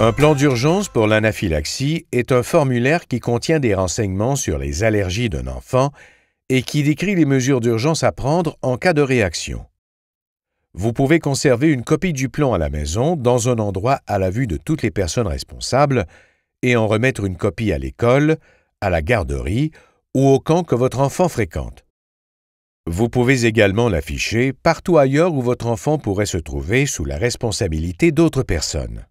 Un plan d'urgence pour l'anaphylaxie est un formulaire qui contient des renseignements sur les allergies d'un enfant et qui décrit les mesures d'urgence à prendre en cas de réaction. Vous pouvez conserver une copie du plan à la maison dans un endroit à la vue de toutes les personnes responsables et en remettre une copie à l'école, à la garderie ou au camp que votre enfant fréquente. Vous pouvez également l'afficher partout ailleurs où votre enfant pourrait se trouver sous la responsabilité d'autres personnes.